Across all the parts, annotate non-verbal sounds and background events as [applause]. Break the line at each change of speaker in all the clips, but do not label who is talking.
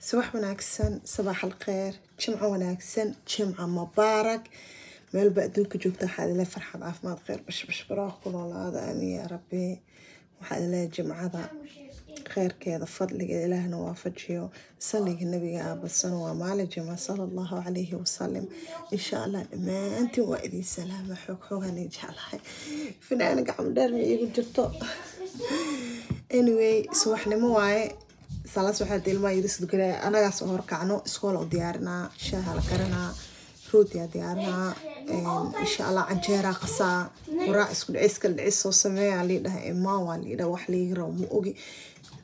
subax wanaagsan sabaax alkheer jimco wanaagsan jimca mubaarak meelba adduunka joogta waxaa idile farxad caafimaad kheer bashbashbaraah ku noolaada aamiin yaa rabbi waxaa idile jimcada kheyrkeeda fadliga ilaahna waafajiyo saliga nabiga aabasan waa maali jima sala allahu calayhi wasalim insha allah dhammaantin waa idiin salaama xoog xoogan jeclahay fanaana gacmo dheer ma iigu jirto anyway subaxnimo waaye saalaas waxaa ilmaa yaris dukanaa anagaas oo horkacno iskoola u diyaarinaa shaaha la karinaa rootiyaa diyaarinaa insha allah canjeeraa qasaa waraac isku dhicis dhicis soo sameeyaa lii dhaha imaan lii dhaha wax liigi rabo ma ogi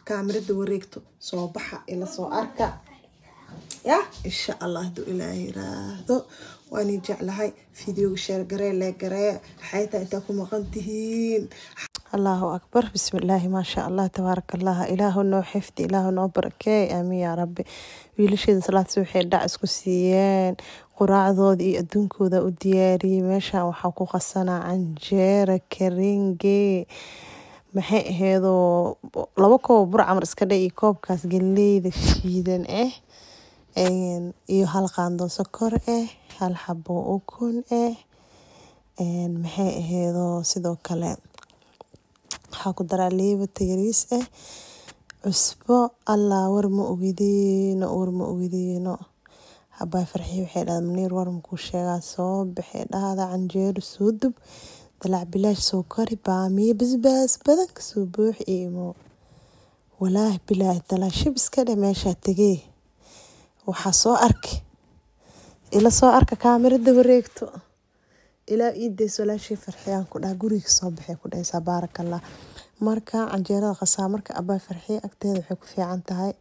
kaamirada wareegto soo baxa ila soo arka ya insha allah hadduu ilaaha yiraahdo waanii jeclahay fideoga sheergaree leegaree xayataa intaa ku maqan tihiin allahu akbar bismillaahi maasha allah tabaaraka allah ilaahu noo xifdi ilaahu noo barkeey aamiin yaa rabbi wiilasheeda salaad subaxee dhac isku siiyeen quraacdooda iyo adduunkooda u diyaariyey meeshaan waxaa ku qasanaa canjeera karinge maxay aheedoo laba koob burcamar iska dhe iyo koobkaas galeyda shiidan ah iyo hal qaandoo sokor ah hal xabo ukun ah maxay aheedoo sidoo kale waxaa daraa liin tagris ah cusbo alla war maogadino war maogadino habay farxiyi waxay dahde manir war makushega sobix ay dahda canjero sodub dalac bilash sokari bamiya basbas badan kasobuux iyo imo walaah bilahi dalac shib iskadeh meeshaa tegee waxaa soo arki ila soo arka kamerada wareegto ilaa iideys walaashay farxiy aan ku dhaha guriga soo baxay ku dhahaysaa baarakallah marka canjeerada qasaa marka abaa farxiye agteeda waxay ku fiican tahay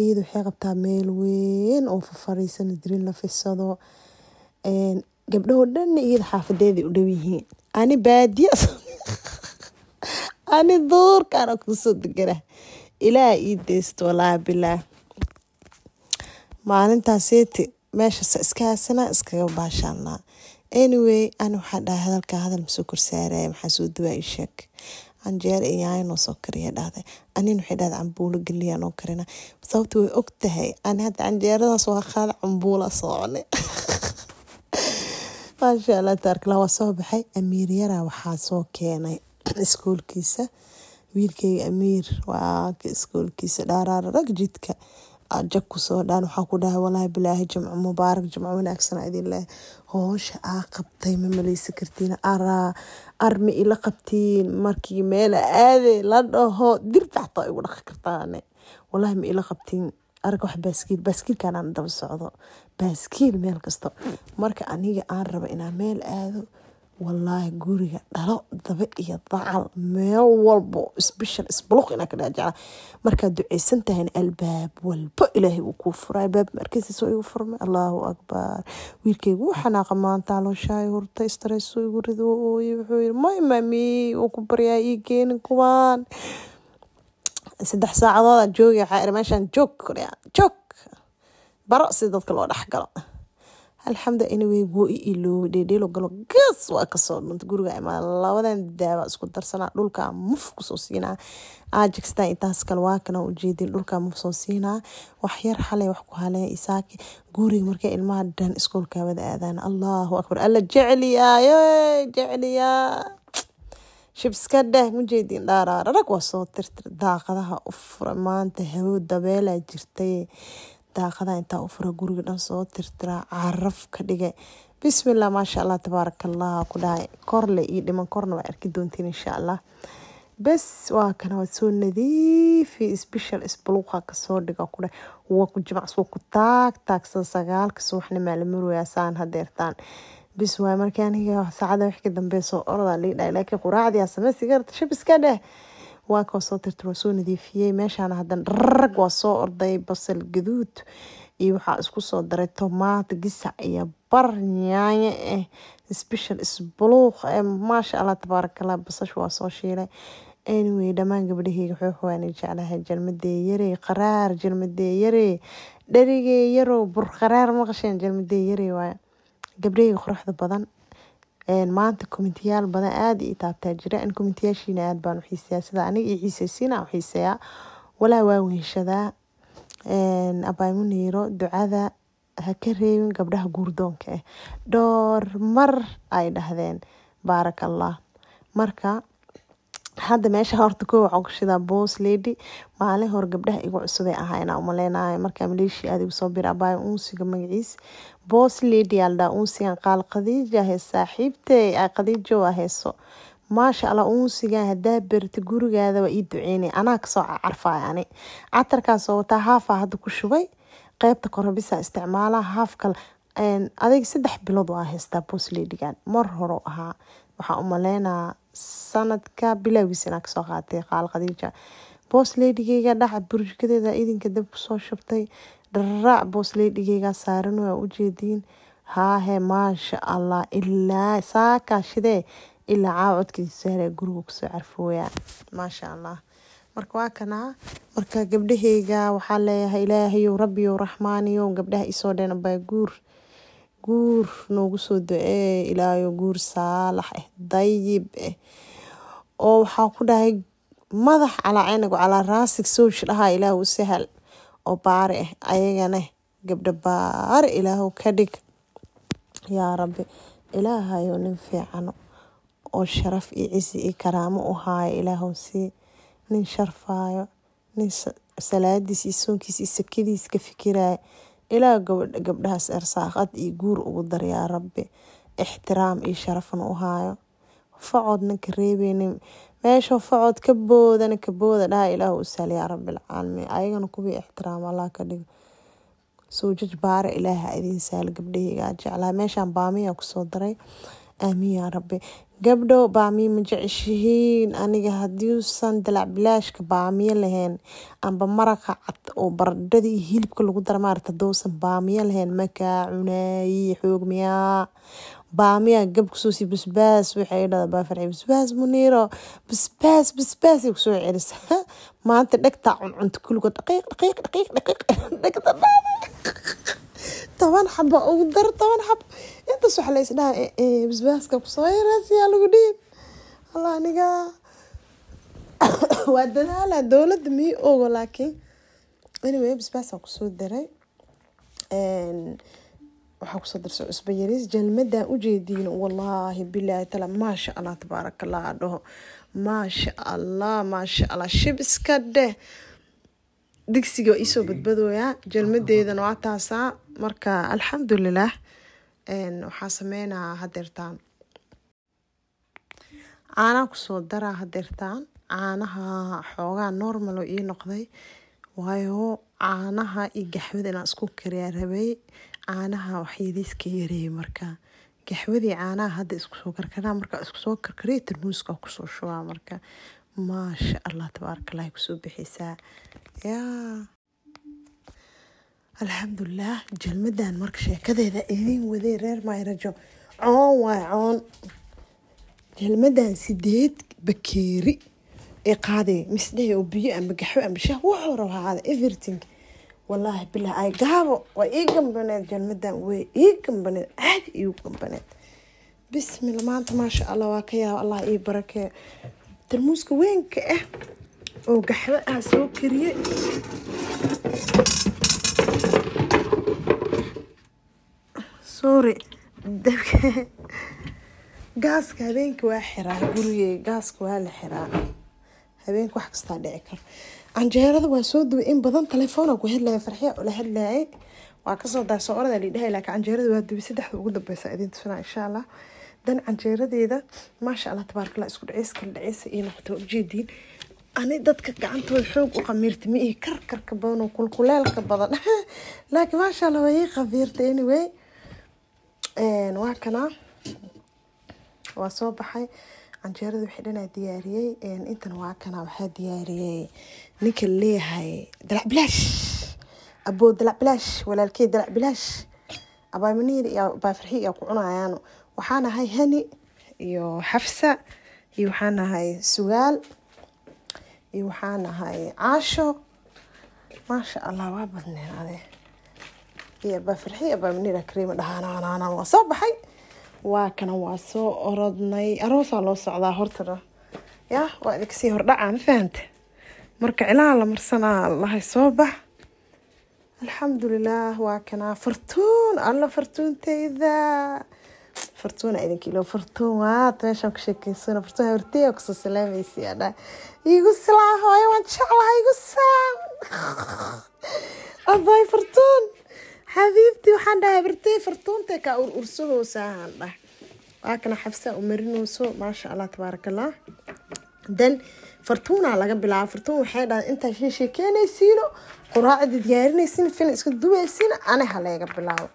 iyada waxay qabtaa meel weyn oo fafariisan dirin la fidsado gabdhahoo dhanna iyada xaafadeeday u dhow yihiin ani baadiya ani duurkaana kusoo degana ilaa iideysto walaa bilaa meeshasa iskaasana iskaga baashaanaa anyway an waxaa dhahay hadalka hadal masoo korsaaraya maxaa soo dawaa i sheeg canjeer iyaaya noo soo kariya dhahday anin waxay dhahday cambuulo geliya noo karina sababta way og tahay aan hadda canjeeradaas waa qaada cambuula soocne [laughs] maasha allah taarkala waa soo baxay amiir yaraa waxaa soo keenay iskoolkiisa wiilkeyga amiir waa iskoolkiisa dhaaraara rag jidka aad jag kusoo dhaan waxaa ku dhaha walaahi bilaahi jimco mubaarak jimco wanaagsan idin leh hoosha aa qabtay ma maleysa kartiin araa arma ila qabtiin markii meela aade la dhaho dirta xataa igu dhaqi kartaane walaahi ma ila qabtiin arag wax baaskiil baaskiilkaan daba socdo baaskiil meel kasto marka aniga aan rabo inaan meel aado wallaahi guriga dhalo daba iyo dacal meel walbo isbishan isbuluq inaa ka dhaajecla markaad duceysan tahayna albaab walbo ilaahay wuu kuu fura albaab markiisa soo igu furmay allaahu akbar wiilkaygu wuu xanaaqa maanta alooshaay hurta istareysuu igu rido ooye wuxuu yiri may mami wuu ku baryaa ii geenin kuwaan saddex saacadood joogi waxaa iri meeshaan joog joog baro si dadka loo dhexgalo alxamdu anyway woo i dheedheelo galo gaas waa kasoo dhuntay guriga imaa labadan daawa isku darsanaa dhulka muf kusoo siinaa ajigstan intaas kale waa kana ujeedin dhulka muf soo siinaa waxyar xalay wax ku haleyn isaaki guriga markay ilmaha dhan iskoolka wada aadaan allahu akbar alla jecliyaa y jecliyaa shibska dheh mujeedin dhaaraararag waa soo tirtir daaqadaha u fura maanta hawo dabeela jirtay daaqada intaa u furo guriga dhan soo tirtira caraf ka dhigay bismillah maasha allah tabaarakallah ku dhahay korle iyo dhiman korna waa arki doontiin insha allah bes waa kana waa soo nadiifi special isbuluuqa kasoo dhiga ku dhahay waa ku jimacsi ku taag taagsan sagaalka subaxnimaa la saan hadeertaan bis waay markii aniga saacada wix ka dambeysoo ordaa liidhay laakiin quraacdii aa sameysi garta shabiska dheh waanka waa soo tirtir waa soo nadiifiyey meeshaana haddana dharrag waa soo orday basal gaduud iyo waxaa isku soo daray tomaat gisac iyo bar yaanyo eh special isbuluuq eh maasha allah tabaarakallah basash waa soo shiilay anyway dhammaan gabadhaheyga xooxwaanay jeclahay jelmadee yarey qaraar jelmadee yarey dherigee yarow bur qaraar maqasheen jalmadee yarey waay gabdhaheyga quruxda badan maanta komitiyaal badan aad i taabtaa jira in komitiyashiina aad baan u xiiseyaa sida aniga ii xiiseysiina u xiiseyaa walaa waa weyshadaa abaamuniiro ducada ha ka reebin gabdhaha guurdoonka ah eh. dhoor mar ay dhahdeen baaraka allah marka hadda meesha horta ko waxaan ku shidaa boos lady maalin hore gabdhaha igu cusubay ahaa inaa umaleynaya markaa maleeshia adigu soo bir abaayo uunsiga magaciis boos lady aa uunsigan qaal khadiija hees saaxiibtey khadiijo waa maasha allah uunsigan hadaa berta gurigaadaba ii duceynay anaa kasoo carfaay ani catarkaasoo wataa haafaa hadda ku shubay qeybta korabisaa isticmaalaa haafkal adiga saddex bilood waa haystaa boos ladygan mar horo ahaa waxaa umaleynaa sanadka bilowgiisa inaa kasoo qaatay qaal khadiija boos leydhigeyga dhaca burjkadeeda idinka dab kusoo shubtay dharaac boos leydhigeyga saaran waa ujeediin haahe maasha allah ilaa saakaa shidee ilaa caawa codkiisa saaree guriga kusoo carfooya maasha allah marka waa kanaa marka gabdhaheyga waxaa leeyahay ilaahayow rabbiyow raxmaaniyow gabdhaha isoo dheena baaguur guur noogu nooguso ducee ilaahayo guur saalax eh dayib eh oo waxaa ku dhahay madax calaa calaa raasig sowj dhahaa ilaahu u sahal oo baari eh ayagana gabdha baari ilaahu ka dhig yaa rabbi ilaahayo nin fiicano oo sharaf iyo cisi iyo karaamo u haayo ilaahu sii nin sharfaayo nin salaadiis iyo soonkiis iyo sakadiis ka fikiraayo Ilaa gabadhaas ersaaqad iyo guur ugu dar yaa rabbi. Ixtiraam iyo sharafna u haayo. facoodna ka reebeynin. meesha facood ka boodana ka booda dhaha ilaah u saal yaa rabbi alcaalamiin. Ayagana kuwii ixtiraam Allah ka dhigo. Soo jaj baara ilaaha idin saal gabdhahayga jeclaa. Meeshaan baamiya kusoo daray. aamin yaa rabbi. Gabdhow bamiya majeceshihin aniga hadiusan dalac bilashka bamiya lehen amba maraqa cad oo baradadha iyo hilibka lagudare maaragte hadusan bamiya lehen makacunayi xog cunaayi xoogmiyaa baamiya gab kusosi basbas wexey idahde baa farciye basbas Muniro basbas basbas ayey kusocelise manta degta cuncunte kuligod daqiq daqiq daqiq degta dami toban xaba ugu dar toban xabo intaas waxa la isdhaha basbaaska kusoo yarasiyaa lagu dhihin alla aniga [coughs] waa dadaala dowladda mii ogo laakiin anyway basbaasaa kusoo daray waxaa kusoo darso cusba yariis jalmadan ujeediin wallaahi bilaahi taala maasha allah tabaaraka dhaho maasha allah maasha allah shib iska dheh digsiga waa iisoo badbadooyaa jelmadeedana waa taasaa marka alxamdulilaah waxaa sameynaa hadeertaan caanaa kusoo daraa hadeertaan caanaha xoogaa normal ii noqday waayo caanaha iyo gaxwada inaan isku kariyaa rabay caanaha iska yareeyay marka gaxwadii caanaha hadda iskusoo karkaraa markaa iskusoo karkariya tarmuuska kusoo shubaa marka maasha allah tabaarakallah kusoo bixeysaa yaa alxamdulilah jalmadan marka sheekadeeda idiin waday reer mayrajo coon waa coon jalmadan sideed bakeeri ee qaadee misdhehe oo biyo ama gaxwo ama shaah wuxuu rabaa everything wallaahi bilaa ay gaabo waa ii gambaneed jalmadan way ii gambaneed aada ii gambaneed bismilla maanta maasha allah waa ka yaaba allah ii barakee tarmuuska weynka ah oo gaxwo ah soo kariye sorry gaaska habeenka waa xiraa gurige gaaska waa la xiraa habeenka wax kastaa dhici karo canjeerada waa soo duway in badan telefoona ku hadlaya farxiya ula hadlayay waa kasoo daasoo orada lidhahay laakiin canjeerada waa duway saddexda ugu dambeysa tusinaa insha allah dan canjeeradeeda maasha alla tabaarkala isku dhaceys kala dhaceysa iyo noqota ujeediin ani dadka gacantooda xoog u khamiirtimi iyo karkarka badan oo kulkuleelka badan [laughs] laakiin maasha alla waa ii khabiirtay anyway waa kanaa waa soo baxay canjeerada wixii dhanaa diyaariyey intan waa kana waxaa diyaariyey ninka leeyahay dalacbilaash aboo dalacbilaash walaalkey dalacbilaash abaaminiyir iyo abaafarxi iyo ku cunayaano waxaan ahay hani iyo xafsa iyo waxaan ahay sugaal iyo waxaan ahay caasho maasha allah waa badneen ade iyaba farxiy aba manira kareema dhahaanaanaanaan waa soo baxay waa kana waa soo orodnay aroosaa loo socdaa hortana ya waa idinkasii hordhacaa ma fahanta marka cilaa la marsanaa lahay soo bax alxamdulilaah waa kanaa fartuun alla fartuuntayda fartuuna idinka ilo fartuun waad meeshaan ku sheekeysana fartuun habartey kusoo salaamaysa yaa dhaa igu silaa hooyo waan jeclahay igu silaa abaay fartuun xabiibtii waxaan dhaha habartey fartuuntay kaa ur ursahoosahaan dhah waa kana xabsaa u marinayso maasha allah tabaaraka allah dan fartuunaa laga bilaaba fartuun waxay dhaha intaa sheekeenaysiino quraacda e diyaarinaysiin film iska dubaysiin ane ha leega bilaabo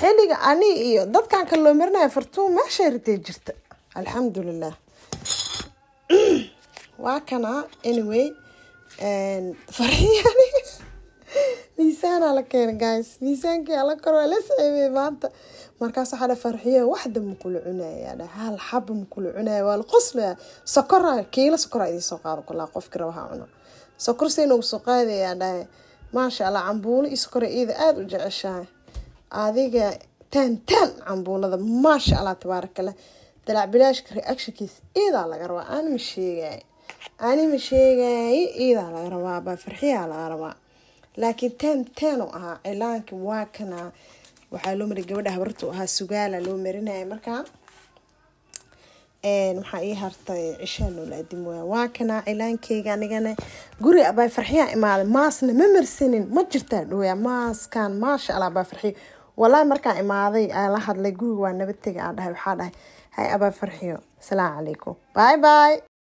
xilliga ani iyo dadkan kaloo marinayo fartuun meesha ritay jirta alxamdulilah [clears throat] waa kana anyway fariyani miisaana [laughs] la keena guys miisaankii ala kor waa la saciibay maanta markaas waxaa dha farxiyo waxda makula cunaya dha hal xaba makula cunaya waa la qoslaya sokora kiilo sokora idin soo qaado kulaa qofkii rabaha cuna sokor sayna ugu soo qaadayaa dhahe maasha allah cambuulo iyo sokora iida aada u jeceshahay adiga ten ten cambuulada maasha allah tabaarakallah dalaac bilaashka reactionkiisa iidaa laga rabaa anima sheegay anima sheegaaye iidaa laga rabaaba farxiyaa laga rabaa laakiin taan taan u ahaa cilaanka waa kana waxaa loo mariy gabadha habartu ahaa sugaala loo marinaya markaa waxaa ii hartay cishaa noola adim waa kanaa cilaankeyga anigana guri abaafarxiyaa imaaday maasna ma marsanin ma jirtaa dhowaa maaskan maasha allah abaafarxiyo walahi markaan imaaday aa la hadlay guriga waa nabad tegay aan dhahay waxaa dhahay hay abaa farxiyo asalaamu calaykum by by